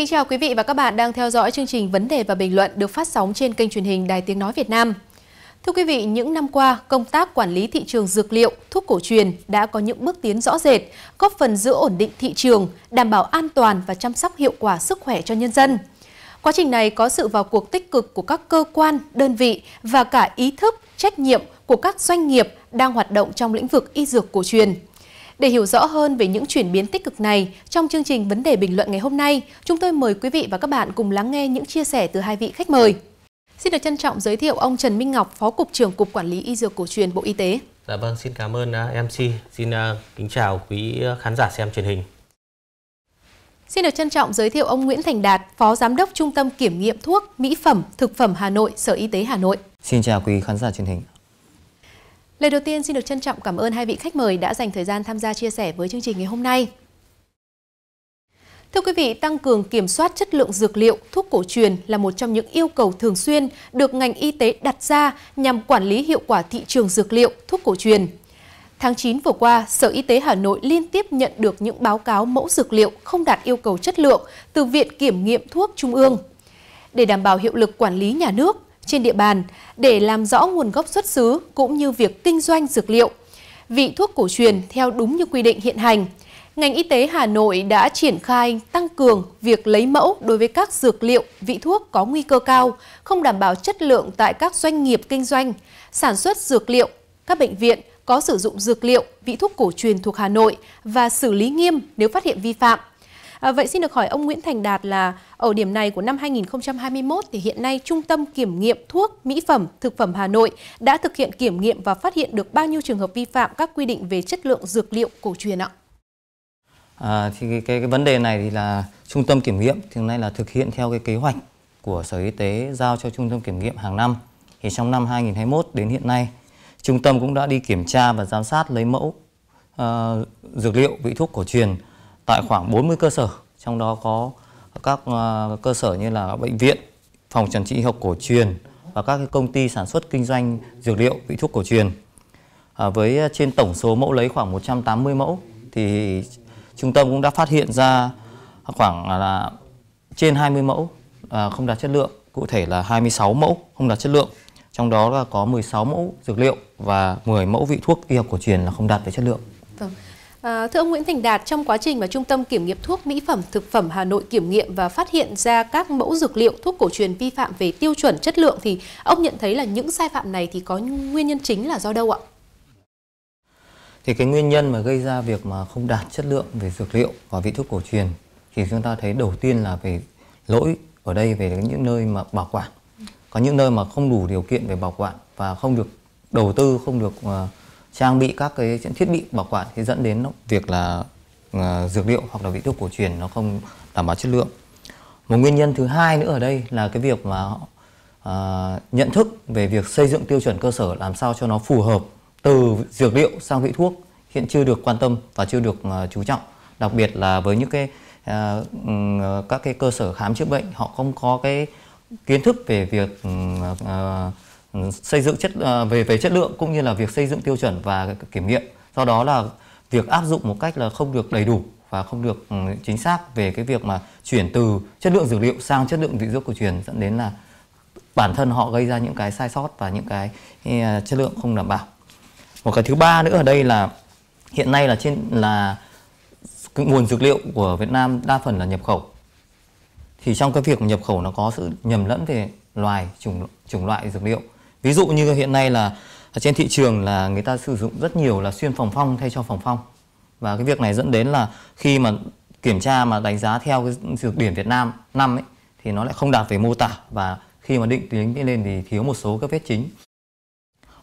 kính chào quý vị và các bạn đang theo dõi chương trình Vấn đề và Bình luận được phát sóng trên kênh truyền hình Đài Tiếng Nói Việt Nam. Thưa quý vị, những năm qua, công tác quản lý thị trường dược liệu, thuốc cổ truyền đã có những bước tiến rõ rệt, góp phần giữ ổn định thị trường, đảm bảo an toàn và chăm sóc hiệu quả sức khỏe cho nhân dân. Quá trình này có sự vào cuộc tích cực của các cơ quan, đơn vị và cả ý thức, trách nhiệm của các doanh nghiệp đang hoạt động trong lĩnh vực y dược cổ truyền – để hiểu rõ hơn về những chuyển biến tích cực này, trong chương trình Vấn đề bình luận ngày hôm nay, chúng tôi mời quý vị và các bạn cùng lắng nghe những chia sẻ từ hai vị khách mời. Xin được trân trọng giới thiệu ông Trần Minh Ngọc, Phó Cục trưởng Cục Quản lý Y Dược Cổ truyền Bộ Y tế. Dạ vâng, xin cảm ơn à, MC. Xin à, kính chào quý à, khán giả xem truyền hình. Xin được trân trọng giới thiệu ông Nguyễn Thành Đạt, Phó Giám đốc Trung tâm Kiểm nghiệm Thuốc, Mỹ phẩm, Thực phẩm Hà Nội, Sở Y tế Hà Nội. Xin chào quý khán giả truyền hình. Lời đầu tiên xin được trân trọng cảm ơn hai vị khách mời đã dành thời gian tham gia chia sẻ với chương trình ngày hôm nay. Thưa quý vị, tăng cường kiểm soát chất lượng dược liệu, thuốc cổ truyền là một trong những yêu cầu thường xuyên được ngành y tế đặt ra nhằm quản lý hiệu quả thị trường dược liệu, thuốc cổ truyền. Tháng 9 vừa qua, Sở Y tế Hà Nội liên tiếp nhận được những báo cáo mẫu dược liệu không đạt yêu cầu chất lượng từ Viện Kiểm nghiệm Thuốc Trung ương. Để đảm bảo hiệu lực quản lý nhà nước, trên địa bàn để làm rõ nguồn gốc xuất xứ cũng như việc kinh doanh dược liệu, vị thuốc cổ truyền theo đúng như quy định hiện hành. Ngành y tế Hà Nội đã triển khai tăng cường việc lấy mẫu đối với các dược liệu, vị thuốc có nguy cơ cao, không đảm bảo chất lượng tại các doanh nghiệp kinh doanh, sản xuất dược liệu, các bệnh viện có sử dụng dược liệu, vị thuốc cổ truyền thuộc Hà Nội và xử lý nghiêm nếu phát hiện vi phạm. À, vậy xin được hỏi ông Nguyễn Thành Đạt là ở điểm này của năm 2021 thì hiện nay Trung tâm Kiểm nghiệm Thuốc, Mỹ phẩm, Thực phẩm Hà Nội đã thực hiện kiểm nghiệm và phát hiện được bao nhiêu trường hợp vi phạm các quy định về chất lượng dược liệu cổ truyền ạ? À, thì cái, cái, cái vấn đề này thì là Trung tâm Kiểm nghiệm hiện nay là thực hiện theo cái kế hoạch của Sở Y tế giao cho Trung tâm Kiểm nghiệm hàng năm. Thì trong năm 2021 đến hiện nay, Trung tâm cũng đã đi kiểm tra và giám sát lấy mẫu uh, dược liệu vị thuốc cổ truyền tại khoảng 40 cơ sở, trong đó có các ờ, cơ sở như là bệnh viện, phòng trần trị học cổ truyền và các công ty sản xuất kinh doanh dược liệu, vị thuốc cổ truyền. À, với ờ, trên tổng số mẫu lấy khoảng 180 mẫu thì trung tâm cũng đã phát hiện ra khoảng là trên 20 mẫu à, không đạt chất lượng, cụ thể là 26 mẫu không đạt chất lượng. Trong đó là có 16 mẫu dược liệu và 10 mẫu vị thuốc y học cổ truyền là không đạt về chất lượng. Vâng. À, thưa ông Nguyễn Thành Đạt, trong quá trình mà Trung tâm Kiểm nghiệm Thuốc Mỹ phẩm Thực phẩm Hà Nội kiểm nghiệm và phát hiện ra các mẫu dược liệu thuốc cổ truyền vi phạm về tiêu chuẩn chất lượng thì ông nhận thấy là những sai phạm này thì có nguyên nhân chính là do đâu ạ? Thì cái nguyên nhân mà gây ra việc mà không đạt chất lượng về dược liệu và vị thuốc cổ truyền thì chúng ta thấy đầu tiên là về lỗi ở đây về những nơi mà bảo quản. Có những nơi mà không đủ điều kiện về bảo quản và không được đầu tư, không được uh, trang bị các cái thiết bị bảo quản thì dẫn đến việc là à, dược liệu hoặc là vị thuốc cổ truyền nó không đảm bảo chất lượng một nguyên nhân thứ hai nữa ở đây là cái việc mà uh, nhận thức về việc xây dựng tiêu chuẩn cơ sở làm sao cho nó phù hợp từ dược liệu sang vị thuốc hiện chưa được quan tâm và chưa được uh, chú trọng đặc biệt là với những cái uh, các cái cơ sở khám chữa bệnh họ không có cái kiến thức về việc uh, Ừ. xây dựng chất à, về về chất lượng cũng như là việc xây dựng tiêu chuẩn và kiểm nghiệm do đó là việc áp dụng một cách là không được đầy đủ và không được ừ, chính xác về cái việc mà chuyển từ chất lượng dược liệu sang chất lượng vị dược cổ truyền dẫn đến là bản thân họ gây ra những cái sai sót và những cái e, chất lượng không đảm bảo một cái thứ ba nữa ở đây là hiện nay là trên là cái nguồn dược liệu của Việt Nam đa phần là nhập khẩu thì trong cái việc nhập khẩu nó có sự nhầm lẫn về loài chủng chủng loại dược liệu ví dụ như hiện nay là trên thị trường là người ta sử dụng rất nhiều là xuyên phòng phong thay cho phòng phong và cái việc này dẫn đến là khi mà kiểm tra mà đánh giá theo cái dược điển Việt Nam năm ấy thì nó lại không đạt về mô tả và khi mà định tính lên thì thiếu một số các vết chính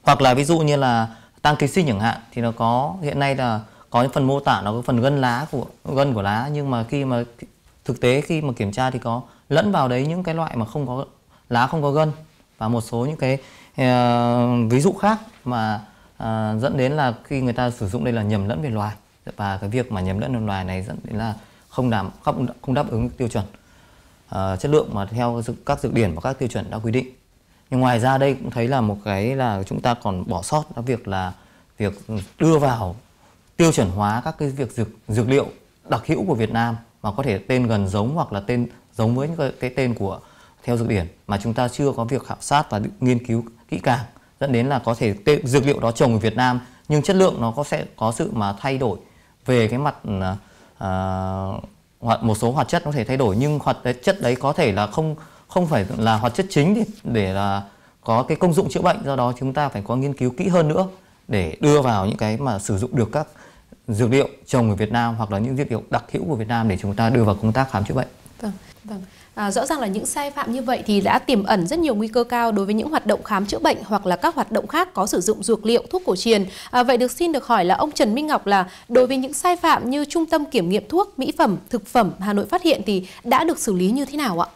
hoặc là ví dụ như là tăng ký sinh chẳng hạn thì nó có hiện nay là có những phần mô tả nó có phần gân lá của gân của lá nhưng mà khi mà thực tế khi mà kiểm tra thì có lẫn vào đấy những cái loại mà không có lá không có gân và một số những cái Ờ, ví dụ khác mà uh, dẫn đến là khi người ta sử dụng đây là nhầm lẫn về loài và cái việc mà nhầm lẫn về loài này dẫn đến là không đảm không không đáp ứng tiêu chuẩn uh, chất lượng mà theo các dược điển và các tiêu chuẩn đã quy định nhưng ngoài ra đây cũng thấy là một cái là chúng ta còn bỏ sót đó việc là việc đưa vào tiêu chuẩn hóa các cái việc dược dược liệu đặc hữu của Việt Nam mà có thể tên gần giống hoặc là tên giống với cái, cái tên của theo dược điển mà chúng ta chưa có việc khảo sát và nghiên cứu kỹ càng dẫn đến là có thể dược liệu đó trồng ở Việt Nam nhưng chất lượng nó có sẽ có sự mà thay đổi về cái mặt à, à, hoặc uh, một số hoạt chất có thể thay đổi nhưng hoạt chất đấy có thể là không không phải là hoạt chất chính để, để là có cái công dụng chữa bệnh do đó chúng ta phải có nghiên cứu kỹ hơn nữa để đưa vào những cái mà sử dụng được các dược liệu trồng ở Việt Nam hoặc là những dược liệu đặc hữu của Việt Nam để chúng ta đưa vào công tác khám chữa bệnh. Vâng, vâng. À, rõ ràng là những sai phạm như vậy thì đã tiềm ẩn rất nhiều nguy cơ cao đối với những hoạt động khám chữa bệnh hoặc là các hoạt động khác có sử dụng dược liệu, thuốc cổ truyền. À, vậy được xin được hỏi là ông Trần Minh Ngọc là đối với những sai phạm như trung tâm kiểm nghiệm thuốc, mỹ phẩm, thực phẩm Hà Nội phát hiện thì đã được xử lý như thế nào ạ?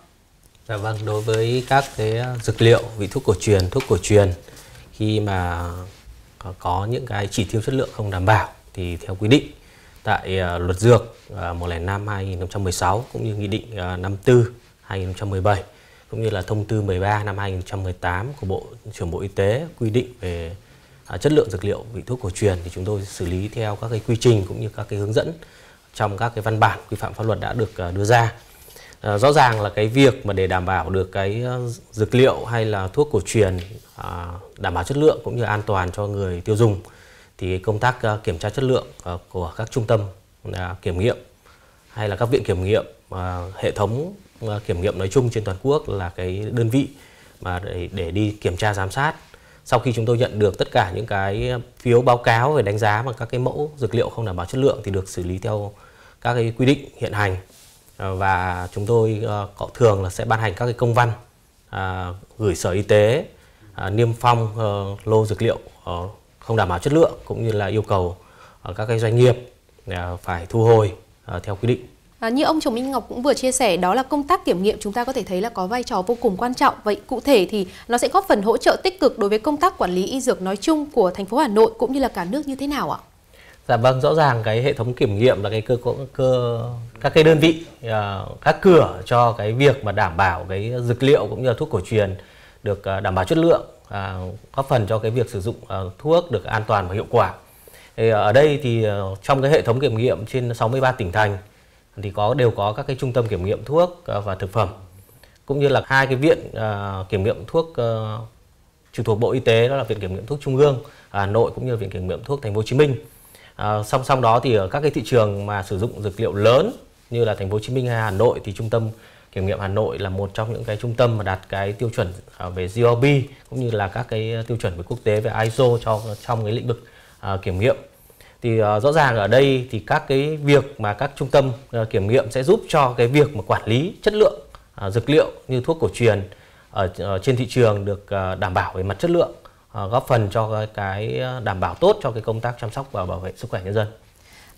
Dạ vâng, đối với các cái dược liệu, vị thuốc cổ truyền, thuốc cổ truyền khi mà có những cái chỉ tiêu chất lượng không đảm bảo thì theo quy định tại à, luật dược 105 à, 2016 cũng như nghị định 54 à, 2017 cũng như là thông tư 13 năm 2018 của Bộ trưởng Bộ Y tế quy định về à, chất lượng dược liệu vị thuốc cổ truyền thì chúng tôi xử lý theo các cái quy trình cũng như các cái hướng dẫn trong các cái văn bản quy phạm pháp luật đã được à, đưa ra. À, rõ ràng là cái việc mà để đảm bảo được cái dược liệu hay là thuốc cổ truyền đảm bảo chất lượng cũng như an toàn cho người tiêu dùng thì công tác kiểm tra chất lượng của các trung tâm kiểm nghiệm hay là các viện kiểm nghiệm hệ thống Ờ, kiểm nghiệm nói chung trên toàn quốc là cái đơn vị mà để, để đi kiểm tra giám sát sau khi chúng tôi nhận được tất cả những cái phiếu báo cáo về đánh giá bằng các cái mẫu dược liệu không đảm bảo chất lượng thì được xử lý theo các cái quy định hiện hành ờ, và chúng tôi ờ, có thường là sẽ ban hành các cái công văn gửi sở y tế niêm phong lô dược liệu không đảm bảo chất lượng cũng như là yêu cầu các cái doanh nghiệp phải thu hồi theo quy định À, như ông Trồng Minh Ngọc cũng vừa chia sẻ đó là công tác kiểm nghiệm chúng ta có thể thấy là có vai trò vô cùng quan trọng. Vậy cụ thể thì nó sẽ góp phần hỗ trợ tích cực đối với công tác quản lý y dược nói chung của thành phố Hà Nội cũng như là cả nước như thế nào ạ? Dạ vâng, rõ ràng cái hệ thống kiểm nghiệm là cái cơ cơ các cái đơn vị à, các cửa cho cái việc mà đảm bảo cái dược liệu cũng như là thuốc cổ truyền được à, đảm bảo chất lượng à, góp phần cho cái việc sử dụng à, thuốc được an toàn và hiệu quả. Thì à, ở đây thì trong cái hệ thống kiểm nghiệm trên 63 tỉnh thành thì có đều có các cái trung tâm kiểm nghiệm thuốc ờ, và thực phẩm cũng như là hai cái viện uh, kiểm nghiệm thuốc uh, trực thuộc Bộ Y tế đó là viện kiểm nghiệm thuốc Trung ương Hà Nội cũng như là viện kiểm nghiệm thuốc Thành phố Hồ Chí Minh. À, song song đó thì ở các cái thị trường mà sử dụng dược liệu lớn như là Thành phố Hồ Chí Minh hay Hà Nội thì trung tâm kiểm nghiệm Hà Nội là một trong những cái trung tâm mà đạt cái tiêu chuẩn về GOP cũng như là các cái tiêu chuẩn về quốc tế về ISO cho trong cái lĩnh vực à, kiểm nghiệm thì uh, rõ ràng ở đây thì các cái việc mà các trung tâm uh, kiểm nghiệm sẽ giúp cho cái việc mà quản lý chất lượng uh, dược liệu như thuốc cổ truyền ở uh, trên thị trường được uh, đảm bảo về mặt chất lượng uh, góp phần cho cái đảm bảo tốt cho cái công tác chăm sóc và bảo vệ sức khỏe nhân dân.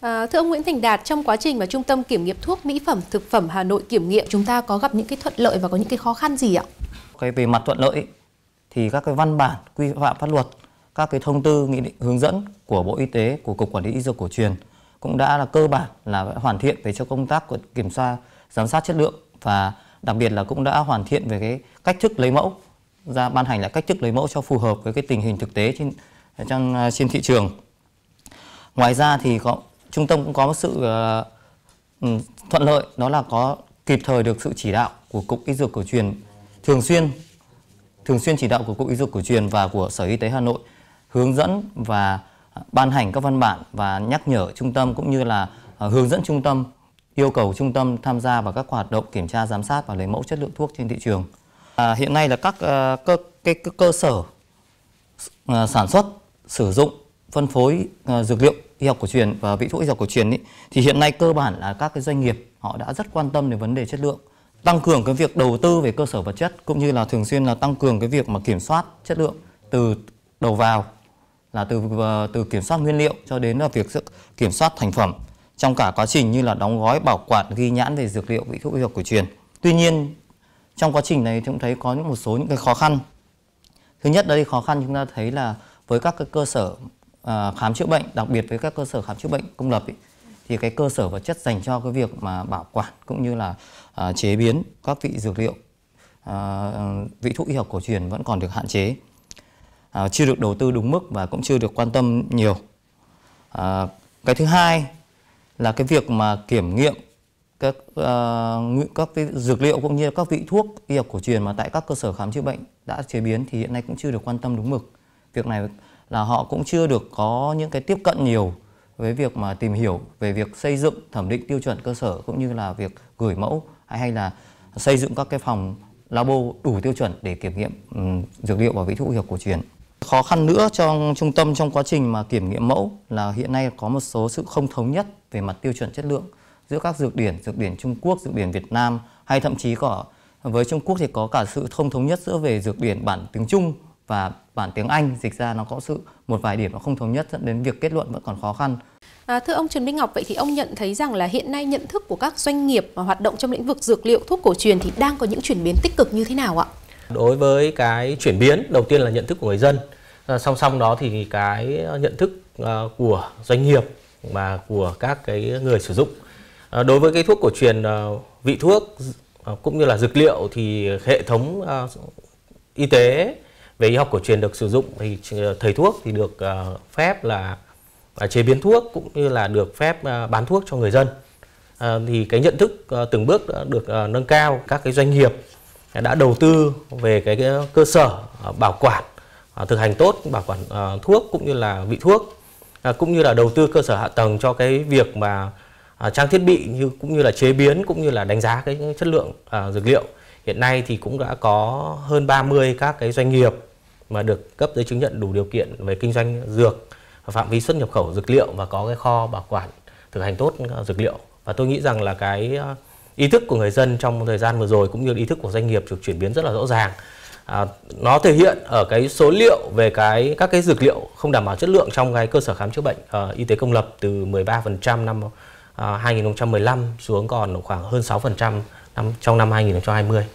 À, thưa ông Nguyễn Thành Đạt, trong quá trình mà Trung tâm Kiểm nghiệm Thuốc Mỹ phẩm Thực phẩm Hà Nội kiểm nghiệm, chúng ta có gặp những cái thuận lợi và có những cái khó khăn gì ạ? Cái về mặt thuận lợi thì các cái văn bản quy phạm pháp luật các cái thông tư nghị định hướng dẫn của Bộ Y tế của Cục Quản lý Y Dược cổ truyền cũng đã là cơ bản là hoàn thiện về cho công tác kiểm tra giám sát chất lượng và đặc biệt là cũng đã hoàn thiện về cái cách thức lấy mẫu ra ban hành lại cách thức lấy mẫu cho phù hợp với cái tình hình thực tế trên trong à, trên thị trường. Ngoài ra thì có trung tâm cũng có một sự uh, thuận lợi đó là có kịp thời được sự chỉ đạo của cục y dược cổ truyền thường xuyên thường xuyên chỉ đạo của cục y dược cổ truyền và của sở y tế Hà Nội hướng dẫn và ban hành các văn bản và nhắc nhở trung tâm cũng như là ờ, hướng dẫn trung tâm yêu cầu trung tâm tham gia vào các hoạt động kiểm tra giám sát và lấy mẫu chất lượng thuốc trên thị trường. À, hiện nay là các ờ, cơ cái cơ, cơ sở ờ, sản xuất, sử dụng, phân phối dược liệu y học cổ truyền và vị thuốc y học cổ truyền ý, thì hiện nay cơ bản là các cái doanh nghiệp họ đã rất quan tâm đến vấn đề chất lượng, tăng cường cái việc đầu tư về cơ sở vật chất cũng như là thường xuyên là tăng cường cái việc mà kiểm soát chất lượng từ đầu vào là từ ờ, từ kiểm soát nguyên liệu cho đến là ờ, việc kiểm soát thành phẩm trong cả quá trình như là đóng gói bảo quản ghi nhãn về dược liệu vị thuốc y học cổ truyền tuy nhiên trong quá trình này chúng thấy có những một số những cái khó khăn thứ nhất đây khó khăn chúng ta thấy là với các cái cơ sở à, khám chữa bệnh đặc biệt với các cơ sở khám chữa bệnh công lập ý, thì cái cơ sở vật chất dành cho cái việc mà bảo quản cũng như là à, chế biến các vị dược liệu à, vị thuốc y học cổ truyền vẫn còn được hạn chế À, chưa được đầu tư đúng mức và cũng chưa được quan tâm nhiều. À, cái thứ hai là cái việc mà kiểm nghiệm các uh, các cái dược liệu cũng như các vị thuốc y học cổ truyền mà tại các cơ sở khám chữa bệnh đã chế biến thì hiện nay cũng chưa được quan tâm đúng mực. Việc này là họ cũng chưa được có những cái tiếp cận nhiều với việc mà tìm hiểu về việc xây dựng thẩm định tiêu chuẩn cơ sở cũng như là việc gửi mẫu hay, hay là xây dựng các cái phòng labo đủ tiêu chuẩn để kiểm nghiệm um, dược liệu và vị thuốc y học cổ truyền. Khó khăn nữa trong trung tâm trong quá trình mà kiểm nghiệm mẫu là hiện nay có một số sự không thống nhất về mặt tiêu chuẩn chất lượng giữa các dược điển, dược điển Trung Quốc, dược điển Việt Nam hay thậm chí có với Trung Quốc thì có cả sự không thống nhất giữa về dược điển bản tiếng Trung và bản tiếng Anh dịch ra nó có sự một vài điểm nó không thống nhất dẫn đến việc kết luận vẫn còn khó khăn. À, thưa ông Trần Minh Ngọc, vậy thì ông nhận thấy rằng là hiện nay nhận thức của các doanh nghiệp mà hoạt động trong lĩnh vực dược liệu thuốc cổ truyền thì đang có những chuyển biến tích cực như thế nào ạ? đối với cái chuyển biến đầu tiên là nhận thức của người dân song song đó thì cái ờ, nhận thức ờ, của doanh nghiệp và của các cái người sử dụng ờ, đối với cái thuốc cổ truyền vị thuốc cũng như là dược liệu thì hệ thống y tế về y học cổ truyền được sử dụng thì thầy thuốc thì được phép là à, chế biến thuốc cũng như là được phép bán thuốc cho người dân thì cái nhận thức từng bước được nâng cao các cái doanh nghiệp đã đầu tư về cái, cơ sở à, bảo quản à, thực hành tốt bảo quản à, thuốc cũng như là vị thuốc cũng như là đầu tư cơ sở hạ tầng cho cái việc mà trang thiết bị như cũng như là chế biến cũng như là đánh giá cái chất lượng dược liệu hiện nay thì cũng đã có hơn 30 các cái doanh nghiệp mà được cấp giấy chứng nhận đủ điều kiện về kinh doanh dược phạm vi xuất nhập khẩu dược liệu và có cái kho bảo quản thực hành tốt dược liệu và tôi nghĩ rằng là cái ý thức của người dân trong thời gian vừa rồi cũng như ý thức của doanh nghiệp được chuyển biến rất là rõ ràng à, nó thể hiện ở cái số liệu về cái các cái dược liệu không đảm bảo chất lượng trong cái cơ sở khám chữa bệnh à, y tế công lập từ 13% năm à, ờ, 2015 xuống còn khoảng hơn 6% năm trong năm 2020.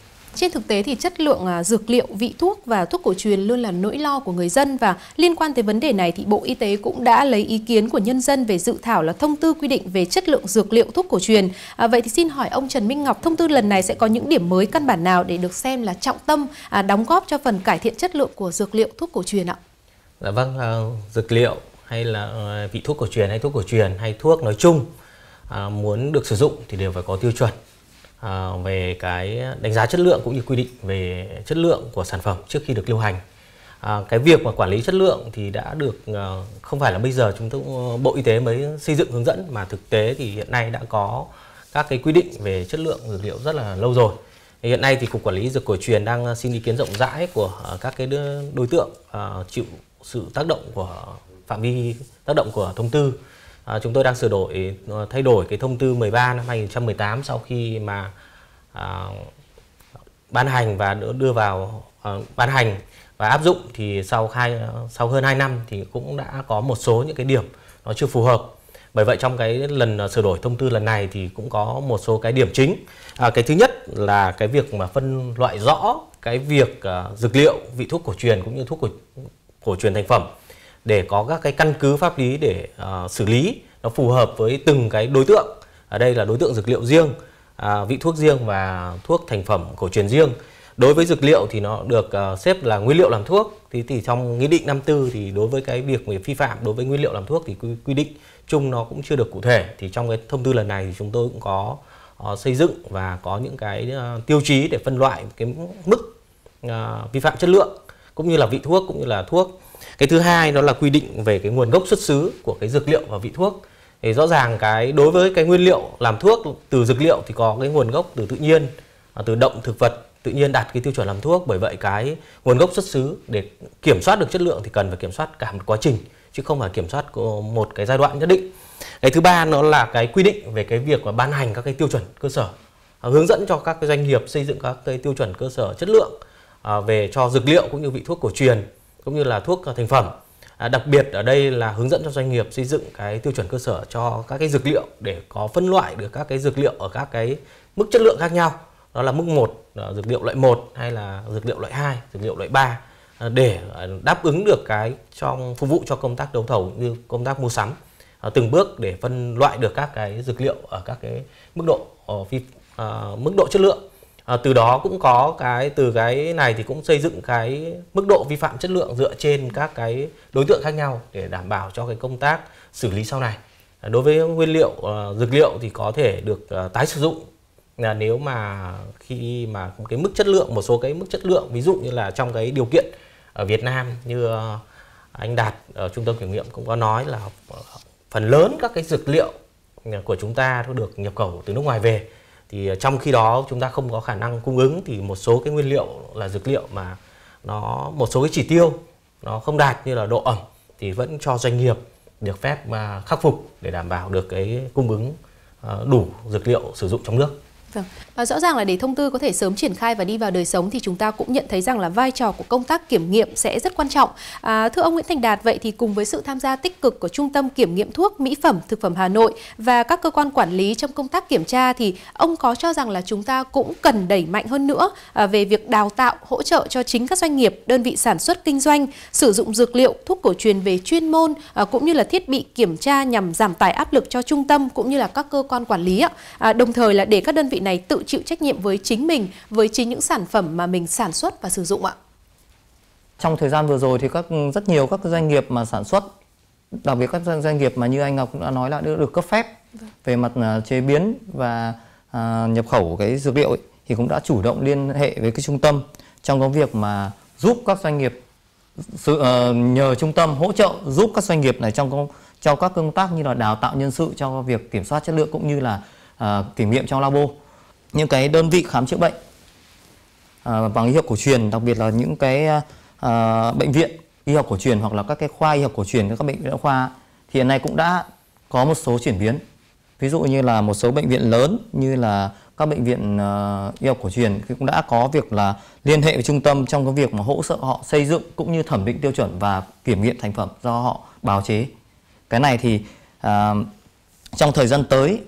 Trên thực tế thì chất lượng à, dược liệu, vị thuốc và thuốc cổ truyền luôn là nỗi lo của người dân và liên quan tới vấn đề này thì Bộ Y tế cũng đã lấy ý kiến của nhân dân về dự thảo là thông tư quy định về chất lượng dược liệu thuốc cổ truyền. À, vậy thì xin hỏi ông Trần Minh Ngọc, thông tư lần này sẽ có những điểm mới căn bản nào để được xem là trọng tâm à, đóng góp cho phần cải thiện chất lượng của dược liệu thuốc cổ truyền ạ? Dạ vâng, à, dược liệu hay là à, vị thuốc cổ truyền hay thuốc cổ truyền hay thuốc nói chung à, muốn được sử dụng thì đều phải có tiêu chuẩn À, về cái đánh giá chất lượng cũng như quy định về chất lượng của sản phẩm trước khi được lưu hành à, cái việc mà quản lý chất lượng thì đã được à, không phải là bây giờ chúng tôi bộ y tế mới xây dựng hướng dẫn mà thực tế thì hiện nay đã có các cái quy định về chất lượng dược liệu rất là lâu rồi hiện nay thì cục quản lý dược cổ truyền đang xin ý kiến rộng rãi của à, các cái đối tượng à, chịu sự tác động của phạm vi tác động của thông tư à, chúng tôi đang sửa đổi ờ, thay đổi cái thông tư 13 năm 2018 sau khi mà à, ban hành và đưa vào à, ban hành và áp dụng thì sau hai ờ, sau hơn 2 năm thì cũng đã có một số những cái điểm nó chưa phù hợp bởi vậy trong cái lần sửa đổi thông tư lần này thì cũng có một số cái điểm chính à, cái thứ nhất là cái việc mà phân loại rõ cái việc à, dược liệu vị thuốc cổ truyền cũng như thuốc cổ, cổ truyền thành phẩm để có các cái căn cứ pháp lý để uh, xử lý nó phù hợp với từng cái đối tượng ở đây là đối tượng dược liệu riêng à, vị thuốc riêng và thuốc thành phẩm cổ truyền riêng đối với dược liệu thì nó được à, xếp là nguyên liệu làm thuốc thì, thì trong nghị định 54 thì đối với cái việc vi phạm đối với nguyên liệu làm thuốc thì quy, quy định chung nó cũng chưa được cụ thể thì trong cái thông tư lần này thì chúng tôi cũng có à, xây dựng và có những cái à, tiêu chí để phân loại cái mức à, vi phạm chất lượng cũng như là vị thuốc cũng như là thuốc cái thứ hai đó là quy định về cái nguồn gốc xuất xứ của cái dược liệu và vị thuốc thì rõ ràng cái đối với cái nguyên liệu làm thuốc từ dược liệu thì có cái nguồn gốc từ tự nhiên à, từ động thực vật tự nhiên đạt cái tiêu chuẩn làm thuốc bởi vậy cái nguồn gốc xuất xứ để kiểm soát được chất lượng thì cần phải kiểm soát cả một quá trình chứ không phải kiểm soát của một cái giai đoạn nhất định cái thứ ba nó là cái quy định về cái việc mà ban hành các cái tiêu chuẩn cơ sở à, hướng dẫn cho các cái doanh nghiệp xây dựng các cái tiêu chuẩn cơ sở chất lượng à, về cho dược liệu cũng như vị thuốc cổ truyền cũng như là thuốc à, thành phẩm à, đặc biệt ở đây là hướng dẫn cho doanh nghiệp xây dựng cái tiêu chuẩn cơ sở cho các cái dược liệu để có phân loại được các cái dược liệu ở các cái mức chất lượng khác nhau đó là mức 1 à, dược liệu loại 1 hay là dược liệu loại 2 dược liệu loại 3 à, để đáp ứng được cái trong phục vụ cho công tác đấu thầu như công tác mua sắm từng bước để phân loại được các cái dược liệu ở các cái mức độ ở ờ, phi, à, mức độ chất lượng à, từ đó cũng có cái từ cái này thì cũng xây dựng cái mức độ vi phạm chất lượng dựa trên các cái đối tượng khác nhau để đảm bảo cho cái công tác xử lý sau này à, đối với nguyên liệu à, dược liệu thì có thể được à, tái sử dụng là nếu mà khi mà cái mức chất lượng một số cái mức chất lượng ví dụ như là trong cái điều kiện ở Việt Nam như à, anh Đạt ở trung tâm kiểm nghiệm cũng có nói là phần lớn các cái dược liệu của chúng ta được nhập khẩu từ nước ngoài về thì ờ, trong khi đó chúng ta không có khả năng cung ứng thì một số cái nguyên liệu là dược liệu mà nó một số cái chỉ tiêu nó không đạt như là độ ẩm thì vẫn cho doanh nghiệp được phép mà khắc phục để đảm bảo được cái cung ứng ờ, đủ dược liệu sử dụng trong nước Vâng. và rõ ràng là để thông tư có thể sớm triển khai và đi vào đời sống thì chúng ta cũng nhận thấy rằng là vai trò của công tác kiểm nghiệm sẽ rất quan trọng. À, thưa ông Nguyễn Thành Đạt, vậy thì cùng với sự tham gia tích cực của Trung tâm Kiểm nghiệm thuốc, mỹ phẩm, thực phẩm Hà Nội và các cơ quan quản lý trong công tác kiểm tra thì ông có cho rằng là chúng ta cũng cần đẩy mạnh hơn nữa à, về việc đào tạo, hỗ trợ cho chính các doanh nghiệp, đơn vị sản xuất kinh doanh sử dụng dược liệu, thuốc cổ truyền về chuyên môn à, cũng như là thiết bị kiểm tra nhằm giảm tải áp lực cho trung tâm cũng như là các cơ quan quản lý ạ. À, đồng thời là để các đơn vị này này tự chịu trách nhiệm với chính mình, với chính những sản phẩm mà mình sản xuất và sử dụng ạ? Trong thời gian vừa rồi thì các rất nhiều các doanh nghiệp mà sản xuất đặc biệt các doanh nghiệp mà như anh Ngọc cũng đã nói là được, được cấp phép vâng. về mặt à, chế biến và à, nhập khẩu cái dược liệu ấy, thì cũng đã chủ động liên hệ với cái trung tâm trong công việc mà giúp các doanh nghiệp sự uh, nhờ trung tâm hỗ trợ giúp các doanh nghiệp này trong công cho các công tác như là đào tạo nhân sự cho việc kiểm soát chất lượng cũng như là uh, kiểm nghiệm trong labo những cái đơn vị khám chữa bệnh à, bằng y học cổ truyền đặc biệt là những cái à, bệnh viện y học cổ truyền hoặc là các cái khoa y học cổ truyền các bệnh viện khoa thì hiện nay cũng đã có một số chuyển biến ví dụ như là một số bệnh viện lớn như là các bệnh viện uh, y học cổ truyền cũng đã có việc là liên hệ với trung tâm trong cái việc mà hỗ trợ họ xây dựng cũng như thẩm định tiêu chuẩn và kiểm nghiệm thành phẩm do họ bào chế cái này thì uh, trong thời gian tới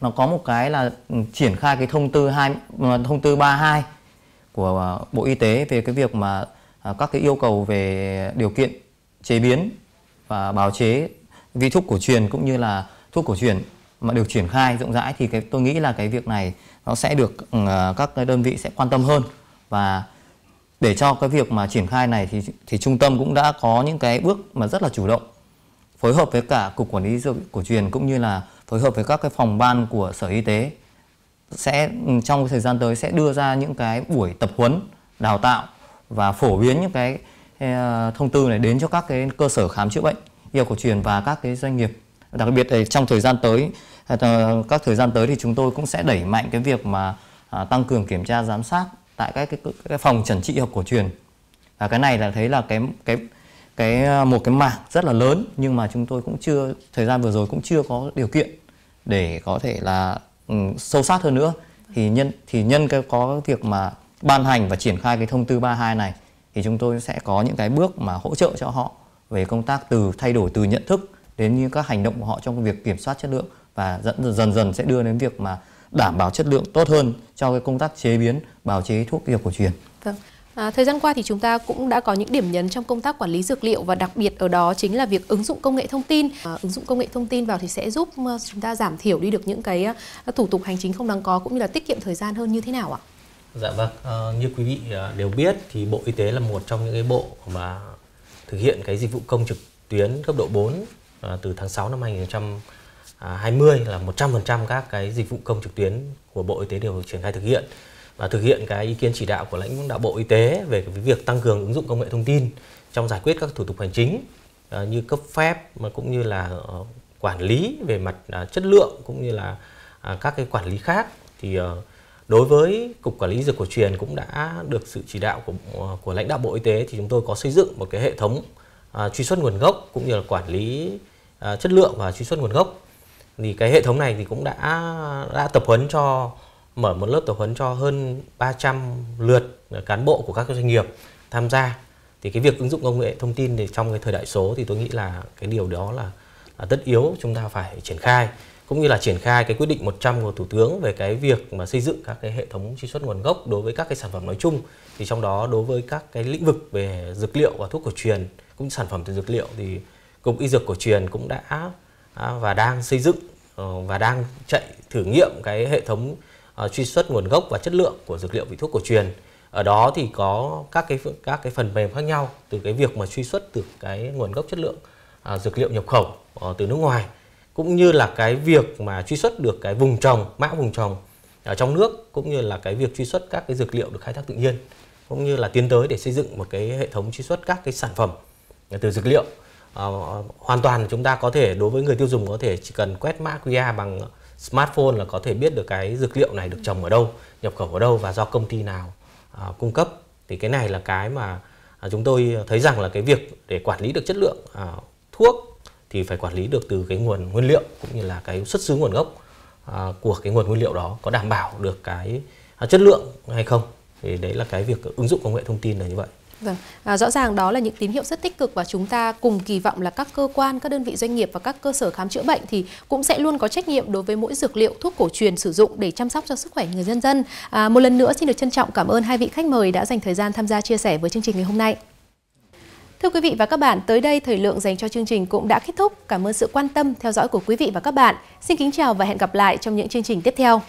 nó có một cái là ừ, triển khai cái thông tư hai ờ, thông tư 32 của ờ, Bộ Y tế về cái việc mà ờ, các cái yêu cầu về điều kiện chế biến và bào chế vi thuốc cổ truyền cũng như là thuốc cổ truyền mà được triển khai rộng rãi thì cái tôi nghĩ là cái việc này nó sẽ được ừ, các cái đơn vị sẽ quan tâm hơn và để cho cái việc mà triển khai này thì thì trung tâm cũng đã có những cái bước mà rất là chủ động phối hợp với cả cục quản lý dược cổ truyền cũng như là phối hợp với các cái phòng ban của sở y tế sẽ ừ, trong thời gian tới sẽ đưa ra những cái buổi tập huấn đào tạo và phổ biến những cái ờ, thông tư này đến cho các cái cơ sở khám chữa bệnh y học cổ truyền và các cái doanh nghiệp đặc biệt thì trong thời gian tới à, ờ, các thời gian tới thì chúng tôi cũng sẽ đẩy mạnh cái việc mà à, tăng cường kiểm tra giám sát tại các cái, cái phòng trần trị y học cổ truyền và cái này là thấy là cái cái cái à, một cái mảng rất là lớn nhưng mà chúng tôi cũng chưa thời gian vừa rồi cũng chưa có điều kiện để có thể là um, sâu sát hơn nữa thì nhân thì nhân cái có việc mà ban hành và triển khai cái thông tư 32 này thì chúng tôi sẽ có những cái bước mà hỗ trợ cho họ về công tác từ thay đổi từ nhận thức đến như các hành động của họ trong việc kiểm soát chất lượng và dẫn dần dần sẽ đưa đến việc mà đảm bảo chất lượng tốt hơn cho cái công tác chế biến bào chế thuốc y học cổ truyền. Vâng. À, thời gian qua thì chúng ta cũng đã có những điểm nhấn trong công tác quản lý dược liệu và đặc biệt ở đó chính là việc ứng dụng công nghệ thông tin. À, ứng dụng công nghệ thông tin vào thì sẽ giúp à, chúng ta giảm thiểu đi được những cái à, thủ tục hành chính không đáng có cũng như là tiết kiệm thời gian hơn như thế nào ạ? Dạ vâng, à, như quý vị à, đều biết thì Bộ Y tế là một trong những cái bộ mà thực hiện cái dịch vụ công trực tuyến cấp độ 4 à, từ tháng 6 năm 2020 là 100% các cái dịch vụ công trực tuyến của Bộ Y tế đều triển khai thực hiện và thực hiện cái ý kiến chỉ đạo của lãnh đạo Bộ Y tế về cái việc tăng cường ứng dụng công nghệ thông tin trong giải quyết các thủ tục hành chính à, như cấp phép mà cũng như là ờ, quản lý về mặt à, chất lượng cũng như là à, các cái quản lý khác thì ờ, đối với cục quản lý dược cổ truyền cũng đã được sự chỉ đạo của ờ, của lãnh đạo Bộ Y tế thì chúng tôi có xây dựng một cái hệ thống truy xuất nguồn gốc cũng như là quản lý chất lượng và truy xuất nguồn gốc thì cái hệ thống này thì cũng đã đã tập huấn cho mở một lớp tập huấn cho hơn 300 lượt cán bộ của các doanh nghiệp tham gia thì cái việc ứng dụng công nghệ thông tin thì trong cái thời đại số thì tôi nghĩ là cái điều đó là, là tất yếu chúng ta phải triển khai cũng như là triển khai cái quyết định 100 của thủ tướng về cái việc mà xây dựng các cái hệ thống truy xuất nguồn gốc đối với các cái sản phẩm nói chung thì trong đó đối với các cái lĩnh vực về dược liệu và thuốc cổ truyền cũng sản phẩm từ dược liệu thì cục y dược cổ truyền cũng đã à, và đang xây dựng ờ, và đang chạy thử nghiệm cái hệ thống À, truy xuất nguồn gốc và chất lượng của dược liệu vị thuốc cổ truyền ở đó thì có các cái các cái phần mềm khác nhau từ cái việc mà truy xuất từ cái nguồn gốc chất lượng uh, dược liệu nhập khẩu uh, từ nước ngoài cũng như là cái việc mà truy xuất được cái vùng trồng mã vùng trồng ở trong nước cũng như là cái việc truy xuất các cái dược liệu được khai thác tự nhiên cũng như là tiến tới để xây dựng một cái hệ thống truy xuất các cái sản phẩm từ dược liệu à, hoàn toàn chúng ta có thể đối với người tiêu dùng có thể chỉ cần quét mã QR bằng smartphone là có thể biết được cái dược liệu này được trồng ở đâu nhập khẩu ở đâu và do công ty nào à, cung cấp thì cái này là cái mà à, chúng tôi thấy rằng là cái việc để quản lý được chất lượng à, thuốc thì phải quản lý được từ cái nguồn nguyên liệu cũng như là cái xuất xứ nguồn gốc à, của cái nguồn nguyên liệu đó có đảm bảo được cái à, chất lượng hay không thì đấy là cái việc ứng dụng công nghệ thông tin là như vậy Vâng. À, rõ ràng đó là những tín hiệu rất tích cực và chúng ta cùng kỳ vọng là các cơ quan, các đơn vị doanh nghiệp và các cơ sở khám chữa bệnh thì cũng sẽ luôn có trách nhiệm đối với mỗi dược liệu thuốc cổ truyền sử dụng để chăm sóc cho sức khỏe người dân dân. À, một lần nữa xin được trân trọng cảm ơn hai vị khách mời đã dành thời gian tham gia chia sẻ với chương trình ngày hôm nay. Thưa quý vị và các bạn, tới đây thời lượng dành cho chương trình cũng đã kết thúc. Cảm ơn sự quan tâm theo dõi của quý vị và các bạn. Xin kính chào và hẹn gặp lại trong những chương trình tiếp theo.